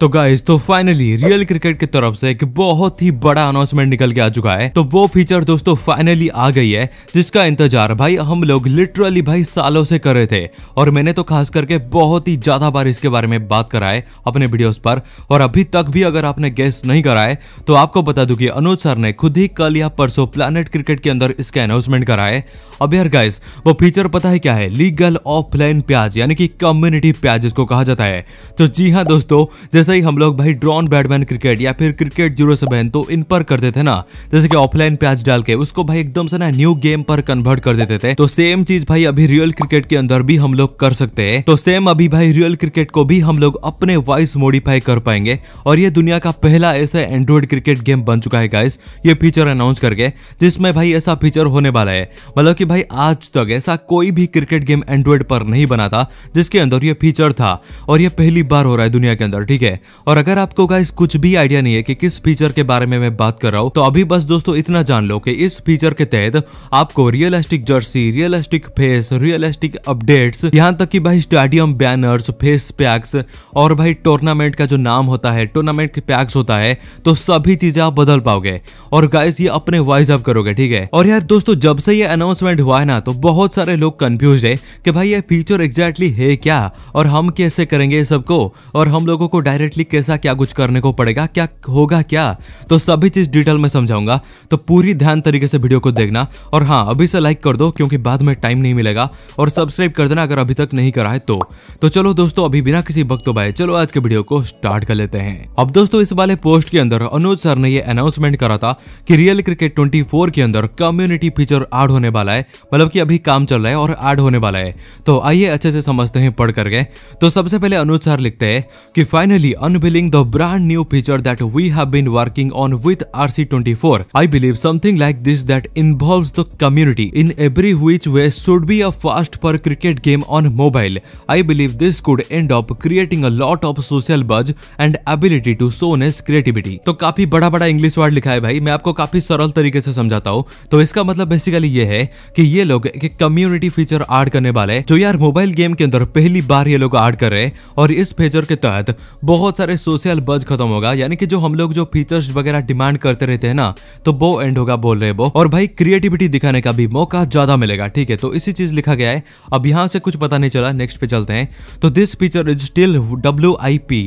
तो गाइज तो finally real cricket की तरफ से एक बहुत ही बड़ा अनाउंसमेंट निकल के आ चुका है तो वो फीचर दोस्तों फाइनली आ गई है जिसका इंतजार भाई हम लोग लिटरली भाई सालों से कर रहे थे और मैंने तो खास करके बहुत ही ज्यादा बार इसके बारे में बात करा है अपने वीडियोस पर और अभी तक भी अगर आपने गेस नहीं करा है तो आपको बता दू की अनुज सर ने खुद ही कल या परसों प्लानट क्रिकेट के अंदर इसका अनाउंसमेंट करा है अब यार गाइज वो फीचर पता है क्या है लीगल ऑफलाइन प्याज यानी कि कम्युनिटी प्याज इसको कहा जाता है तो जी हाँ दोस्तों जैसे ही हम लोग भाई ड्रॉन बैडमैन क्रिकेट या फिर क्रिकेट जीरो सेवन तो इन पर करते थे ना जैसे कि ऑफलाइन पैच डाल के उसको भाई एकदम से ना न्यू गेम पर कन्वर्ट कर देते थे तो सेम चीज भाई अभी रियल क्रिकेट के अंदर भी हम लोग कर सकते हैं तो सेम अभी भाई रियल क्रिकेट को भी हम लोग अपने वॉइस मॉडिफाई कर पाएंगे और ये दुनिया का पहला ऐसा एंड्रॉइड क्रिकेट गेम बन चुका है गाइस ये फीचर अनाउंस करके जिसमें भाई ऐसा फीचर होने वाला है मतलब कि भाई आज तक ऐसा कोई भी क्रिकेट गेम एंड्रॉइड पर नहीं बना था जिसके अंदर ये फीचर था और ये पहली बार हो रहा है दुनिया के अंदर ठीक है है और अगर आपको गाइस कुछ भी आइडिया नहीं है कि किस फीचर के बारे में मैं बात कर रहा हूँ तो अभी बस दोस्तों इतना जान लो कि इस फीचर के तहत आपको realistic jersey realistic face realistic updates यहाँ तक कि भाई स्टेडियम बैनर्स फेस पैक्स और भाई टूर्नामेंट का जो नाम होता है टूर्नामेंट के पैक्स होता है तो सभी चीजें आप बदल पाओगे और गाइस ये अपने वॉइस अप करोगे ठीक है और यार दोस्तों जब से ये अनाउंसमेंट हुआ है ना तो बहुत सारे लोग कंफ्यूज है कि भाई ये फीचर एग्जैक्टली है क्या और हम कैसे करेंगे सबको और हम लोगों को डायरेक्ट एग्जैक्टली कैसा क्या कुछ करने को पड़ेगा क्या होगा क्या तो सभी चीज़ डिटेल में समझाऊंगा तो पूरी ध्यान तरीके से वीडियो को देखना और हाँ अभी से लाइक कर दो क्योंकि बाद में टाइम नहीं मिलेगा और सब्सक्राइब कर देना अगर अभी तक नहीं करा है तो, तो चलो दोस्तों अभी बिना किसी वक्त भाई चलो आज के वीडियो को स्टार्ट कर लेते हैं अब दोस्तों इस वाले पोस्ट के अंदर अनुज सर ने यह अनाउंसमेंट करा था कि रियल क्रिकेट ट्वेंटी के अंदर कम्युनिटी फीचर एड होने वाला है मतलब की अभी काम चल रहा है और एड होने वाला है तो आइए अच्छे से समझते हैं पढ़ करके तो सबसे पहले अनुज सर लिखते हैं कि finally unveiling the brand new feature that we have been working on with RC24. I believe something like this that involves the community in every which way should be a first for cricket game on mobile. I believe this could end up creating a lot of social buzz and ability to showcase creativity. तो काफी बड़ा बड़ा English word लिखा है भाई मैं आपको काफी सरल तरीके से समझाता हूँ तो इसका मतलब बेसिकली ये है कि ये लोग एक कम्युनिटी फीचर ऐड करने वाले जो यार मोबाइल गेम के अंदर पहली बार ये लोग ऐड कर रहे हैं और इस फीचर के तहत बहुत बहुत सारे सोशल बज खत्म होगा यानी कि जो हम लोग जो फीचर्स वगैरह डिमांड करते रहते हैं ना तो वो एंड होगा बोल रहे वो और भाई क्रिएटिविटी दिखाने का भी मौका ज्यादा मिलेगा ठीक है तो इसी चीज लिखा गया है अब यहाँ से कुछ पता नहीं चला नेक्स्ट पे चलते हैं तो this feature is still W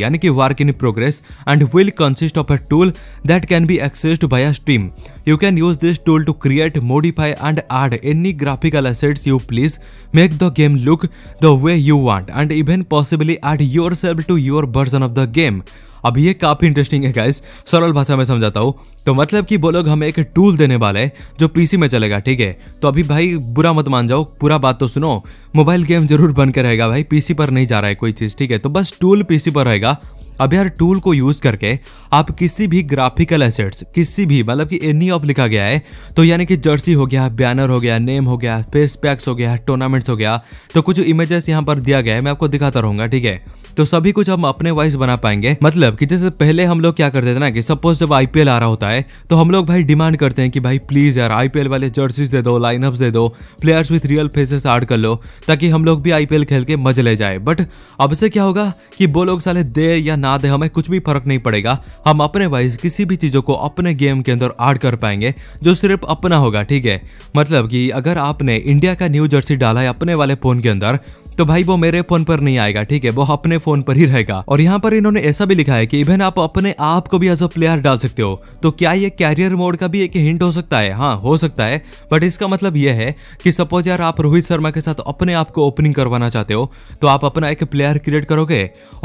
यानी कि work in progress and will consist of a tool that can be accessed by a stream you can use this tool to create modify and add any graphical assets you please make the game look the way you want and even possibly add yourself to your version of the game अब ये काफ़ी interesting है guys सरल भाषा में समझाता हूँ तो मतलब कि वो लोग हमें एक टूल देने वाले जो पीसी में चलेगा ठीक है तो अभी भाई बुरा मत मान जाओ पूरा बात तो सुनो मोबाइल गेम जरूर बन के रहेगा भाई पीसी पर नहीं जा रहा है कोई चीज़ ठीक है तो बस टूल पीसी पर रहेगा अब यार टूल को यूज करके आप किसी भी ग्राफिकल एसेट्स किसी भी मतलब कि एनी ऑफ लिखा गया है तो यानी कि जर्सी हो गया बैनर हो गया नेम हो गया फेस पैक्स हो गया टूर्नामेंट्स हो गया तो कुछ इमेजेस यहाँ पर दिया गया है मैं आपको दिखाता रहूंगा ठीक है तो सभी कुछ हम अपने वाइस बना पाएंगे मतलब कि जैसे पहले हम लोग क्या करते थे ना कि सपोज जब आईपीएल आ रहा होता है तो हम लोग भाई डिमांड करते हैं कि भाई प्लीज यार आईपीएल वाले जर्सीज दे दो लाइनअप दे दो players with real faces add कर लो ताकि हम लोग भी आईपीएल खेल के मजे ले जाए बट अब से क्या होगा कि वो लोग साले दे या ना ना दे हमें कुछ भी फर्क नहीं पड़ेगा हम अपने वाइज किसी भी चीज़ों को अपने गेम के अंदर ऐड कर पाएंगे जो सिर्फ अपना होगा ठीक है मतलब कि अगर आपने इंडिया का न्यू जर्सी डाला है अपने वाले फ़ोन के अंदर तो भाई वो मेरे फोन पर नहीं आएगा ठीक है वो अपने फोन पर ही रहेगा और यहाँ पर इन्होंने ऐसा भी लिखा है कि इवन आप अपने आप को भी एज अ प्लेयर डाल सकते हो तो क्या ये कैरियर मोड का भी एक हिंट हो सकता है हाँ हो सकता है बट इसका मतलब ये है कि सपोज यार आप रोहित शर्मा के साथ अपने आप को ओपनिंग करवाना चाहते हो तो आप अपना एक प्लेयर क्रिएट करोगे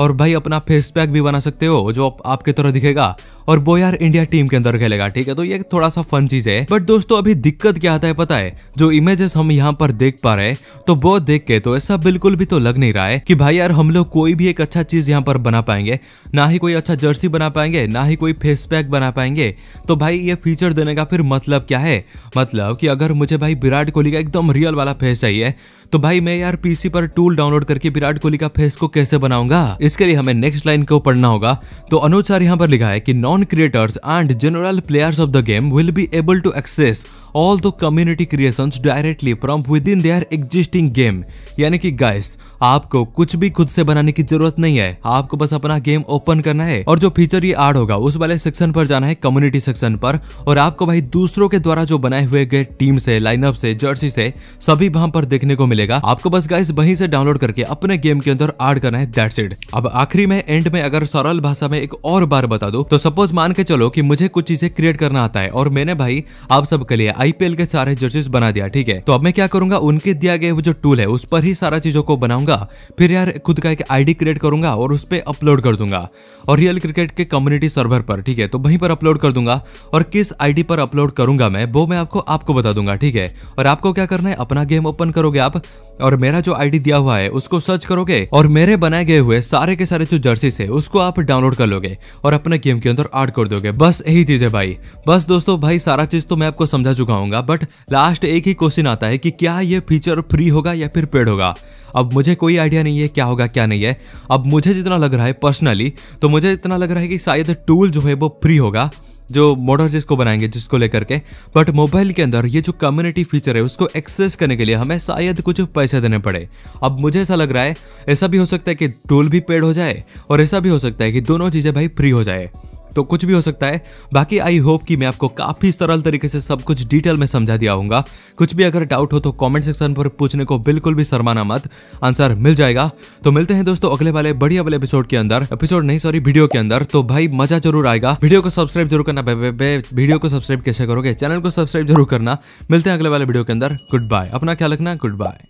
और भाई अपना फेस पैक भी बना सकते हो जो आप, आपके तरह दिखेगा और वो यार इंडिया टीम के अंदर खेलेगा ठीक है तो ये थोड़ा सा फन चीज है बट दोस्तों अभी दिक्कत क्या आता है पता है जो इमेजेस हम यहाँ पर देख पा रहे तो वो देख के तो ऐसा बिल्कुल भी तो लग नहीं रहा है कि भाई यार हम लोग कोई भी एक अच्छा चीज यहाँ पर बना पाएंगे ना ही कोई अच्छा जर्सी बना पाएंगे ना ही कोई फेस पैक बना पाएंगे तो भाई ये फीचर देने का फिर मतलब क्या है मतलब कि अगर मुझे भाई विराट कोहली का एकदम रियल वाला फेस चाहिए तो भाई मैं यार पीसी पर टूल डाउनलोड करके विराट कोहली का फेस को कैसे बनाऊंगा इसके लिए हमें नेक्स्ट लाइन को को पढ़ना होगा तो अनुज सर यहाँ पर लिखा है कि non creators and general players of the game will be able to access all the community creations directly from within their existing game यानी कि गाइस आपको कुछ भी खुद से बनाने की जरूरत नहीं है आपको बस अपना गेम ओपन करना है और जो फीचर ये एड होगा उस वाले सेक्शन पर जाना है कम्युनिटी सेक्शन पर और आपको भाई दूसरों के द्वारा जो बनाए हुए गए टीम से लाइनअप से जर्सी से सभी वहां पर देखने को मिलेगा आपको बस गाइस वहीं से डाउनलोड करके अपने गेम के अंदर एड करना है दैट्स इट अब आखिरी में एंड में अगर सरल भाषा में एक और बार बता दू तो सपोज मान के चलो की मुझे कुछ चीजें क्रिएट करना आता है और मैंने भाई आप सबके लिए आईपीएल के सारे जर्सीज बना दिया ठीक है तो अब मैं क्या करूंगा उनके दिया गया वो जो टूल है उस पर पर ही सारा चीज़ों को बनाऊंगा फिर यार खुद का एक आईडी क्रिएट करूंगा और उस पर अपलोड कर दूंगा और रियल क्रिकेट के कम्युनिटी सर्वर पर ठीक है तो वहीं पर अपलोड कर दूंगा और किस आईडी पर अपलोड करूंगा मैं वो मैं आपको आपको बता दूंगा ठीक है और आपको क्या करना है अपना गेम ओपन करोगे आप और मेरा जो आईडी दिया हुआ है उसको सर्च करोगे और मेरे बनाए गए हुए सारे के सारे जो जर्सीज है उसको आप डाउनलोड कर लोगे और अपने गेम के अंदर ऐड कर दोगे बस यही चीज है भाई बस दोस्तों भाई सारा चीज तो मैं आपको समझा चुका हूँ बट लास्ट एक ही क्वेश्चन आता है कि क्या ये फीचर फ्री होगा या फिर पेड होगा होगा अब मुझे कोई आइडिया नहीं है क्या होगा क्या नहीं है अब मुझे जितना लग रहा है पर्सनली तो मुझे इतना लग रहा है कि शायद टूल जो है वो फ्री होगा जो मॉडल जिसको बनाएंगे जिसको लेकर के बट मोबाइल के अंदर ये जो कम्युनिटी फीचर है उसको एक्सेस करने के लिए हमें शायद कुछ पैसे देने पड़े अब मुझे ऐसा लग रहा है ऐसा भी हो सकता है कि टूल भी पेड हो जाए और ऐसा भी हो सकता है कि दोनों चीज़ें भाई फ्री हो जाए तो कुछ भी हो सकता है बाकी आई होप कि मैं आपको काफ़ी सरल तरीके से सब कुछ डिटेल में समझा दिया हूँ कुछ भी अगर डाउट हो तो कॉमेंट सेक्शन पर पूछने को बिल्कुल भी शर्माना मत आंसर मिल जाएगा तो मिलते हैं दोस्तों अगले वाले बढ़िया वाले एपिसोड के अंदर एपिसोड नहीं सॉरी वीडियो के अंदर तो भाई मजा जरूर आएगा वीडियो को सब्सक्राइब जरूर करना वीडियो को सब्सक्राइब कैसे करोगे चैनल को सब्सक्राइब जरूर करना मिलते हैं अगले वाले वीडियो के अंदर गुड बाय अपना ख्याल रखना गुड बाय